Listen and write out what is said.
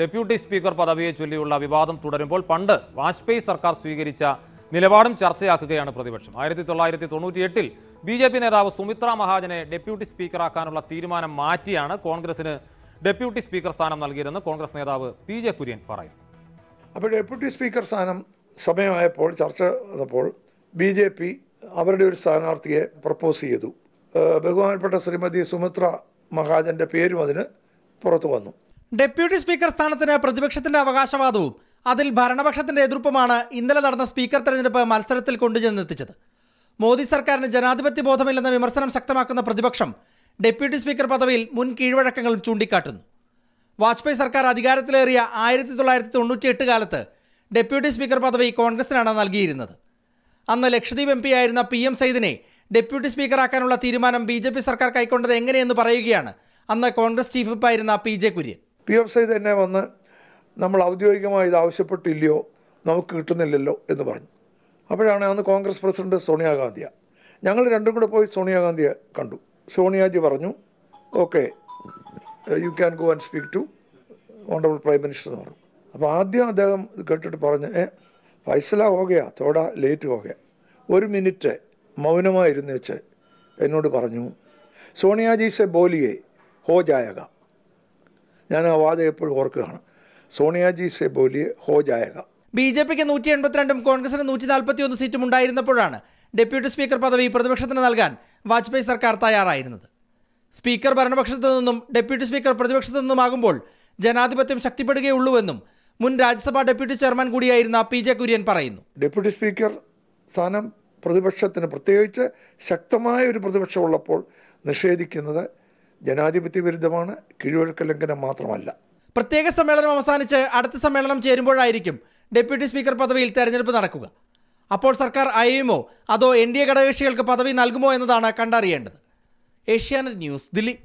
deputy speaker പദവിയെ ചൊല്ലിയുള്ള വിവാദം തുടരുമ്പോൾ പണ്ട് വാജ്പേയി സർക്കാർ സ്വീകരിച്ച നിലപാടും ചർച്ചയാക്കുകയാണ് പ്രതിപക്ഷം ആയിരത്തി തൊള്ളായിരത്തി തൊണ്ണൂറ്റി എട്ടിൽ ബി ജെ പി നേതാവ് സുമിത്ര മഹാജനെ ഡെപ്യൂട്ടി സ്പീക്കറാക്കാനുള്ള തീരുമാനം മാറ്റിയാണ് കോൺഗ്രസിന് ഡെപ്യൂട്ടി സ്പീക്കർ സ്ഥാനം നൽകിയതെന്ന് കോൺഗ്രസ് നേതാവ് പി ജെ കുര്യൻ പറയും അപ്പോൾ ഡെപ്യൂട്ടി സ്പീക്കർ സ്ഥാനം സമയമായപ്പോൾ ചർച്ച വന്നപ്പോൾ ബി ജെ പി അവരുടെ ഒരു സ്ഥാനാർത്ഥിയെ പ്രപ്പോസ് ചെയ്തു ബഹുമാനപ്പെട്ട ശ്രീമതി സുമിത്ര മഹാജന്റെ പേരും അതിന് പുറത്തു വന്നു ഡെപ്യൂട്ടി സ്പീക്കർ സ്ഥാനത്തിന് പ്രതിപക്ഷത്തിന്റെ അവകാശവാദവും അതിൽ ഭരണപക്ഷത്തിന്റെ എതിർപ്പുമാണ് ഇന്നലെ നടന്ന സ്പീക്കർ തെരഞ്ഞെടുപ്പ് മത്സരത്തിൽ കൊണ്ടുചെന്നെത്തിച്ചത് മോദി സർക്കാരിന് ജനാധിപത്യ ബോധമില്ലെന്ന വിമർശനം ശക്തമാക്കുന്ന പ്രതിപക്ഷം ഡെപ്യൂട്ടി സ്പീക്കർ പദവിയിൽ മുൻ കീഴ്വഴക്കങ്ങളും ചൂണ്ടിക്കാട്ടുന്നു വാജ്പേയി സർക്കാർ അധികാരത്തിലേറിയ ആയിരത്തി തൊള്ളായിരത്തി തൊണ്ണൂറ്റിയെട്ട് കാലത്ത് ഡെപ്യൂട്ടി സ്പീക്കർ പദവി കോൺഗ്രസിനാണ് നൽകിയിരുന്നത് അന്ന് ലക്ഷദ്വീപ് എം പി ആയിരുന്ന പി എം സൈദിനെ ഡെപ്യൂട്ടി സ്പീക്കറാക്കാനുള്ള തീരുമാനം ബി ജെ പി സർക്കാർ കൈക്കൊണ്ടത് എങ്ങനെയെന്ന് പറയുകയാണ് അന്ന് കോൺഗ്രസ് ചീഫ് വിപ്പായിരുന്ന P J Kurian P F സൈ തന്നെ വന്ന് നമ്മൾ ഔദ്യോഗികമായി ഇത് ആവശ്യപ്പെട്ടില്ലയോ നമുക്ക് കിട്ടുന്നില്ലല്ലോ എന്ന് പറഞ്ഞു അപ്പോഴാണ് അന്ന് കോൺഗ്രസ് പ്രസിഡന്റ് സോണിയാഗാന്ധിയ ഞങ്ങൾ രണ്ടും കൂടെ പോയി സോണിയാഗാന്ധിയെ കണ്ടു സോണിയാജി പറഞ്ഞു okay you can go and speak to honourable prime minister എന്ന് പറഞ്ഞു അപ്പോൾ ആദ്യം അദ്ദേഹം കേട്ടിട്ട് പറഞ്ഞ് ഏ ഫൈസല ഹോകയാ തോട ലേറ്റ് ഹോകയാ ഒരു മിനിറ്റ് മൗനമായിരുന്നു വെച്ച് എന്നോട് പറഞ്ഞു സോണിയാജി സെ ബോലിയെ ഹോ ജായകാം ഞാൻ ആ വാചകം എപ്പോഴും ഓർക്കുകയാണ് സോണിയാജി സെ ബോലി ഹോ ജായക ബി ജെ പിക്ക് നൂറ്റി എൺപത്തിരണ്ടും കോൺഗ്രസിന് നൂറ്റി നാൽപ്പത്തി ഒന്ന് സീറ്റും ഉണ്ടായിരുന്നപ്പോഴാണ് ഡെപ്യൂട്ടി സ്പീക്കർ പദവി പ്രതിപക്ഷത്തിന് നൽകാൻ വാജ്പേയി സർക്കാർ തയ്യാറായിരുന്നത് സ്പീക്കർ ഭരണപക്ഷത്തു നിന്നും ഡെപ്യൂട്ടി സ്പീക്കർ പ്രതിപക്ഷത്തു നിന്നുമാകുമ്പോൾ ജനാധിപത്യം ശക്തിപ്പെടുകയുള്ളൂവെന്നും മുൻ രാജ്യസഭാ ഡെപ്യൂട്ടി ചെയർമാൻ കൂടിയായിരുന്ന പി ജെ കുര്യൻ പറയുന്നു ഡെപ്യൂട്ടി സ്പീക്കർ സ്ഥാനം പ്രതിപക്ഷത്തിന് പ്രത്യേകിച്ച് ശക്തമായ ഒരു പ്രതിപക്ഷമുള്ളപ്പോൾ നിഷേധിക്കുന്നത് ജനാധിപത്യ വിരുദ്ധമാണ് കീഴ്വഴക്ക ലംഘനം മാത്രമല്ല പ്രത്യേക സമ്മേളനം അവസാനിച്ച് അടുത്ത സമ്മേളനം ചേരുമ്പോഴായിരിക്കും ഡെപ്യൂട്ടി സ്പീക്കർ പദവിയിൽ തെരഞ്ഞെടുപ്പ് നടക്കുക അപ്പോൾ സർക്കാർ അയയുമോ അതോ എൻ ഡി എ ഘടകകക്ഷികൾക്ക് പദവി നൽകുമോ എന്നതാണ് കണ്ടറിയേണ്ടത് ഏഷ്യാനെറ്റ് ന്യൂസ് ദില്ലി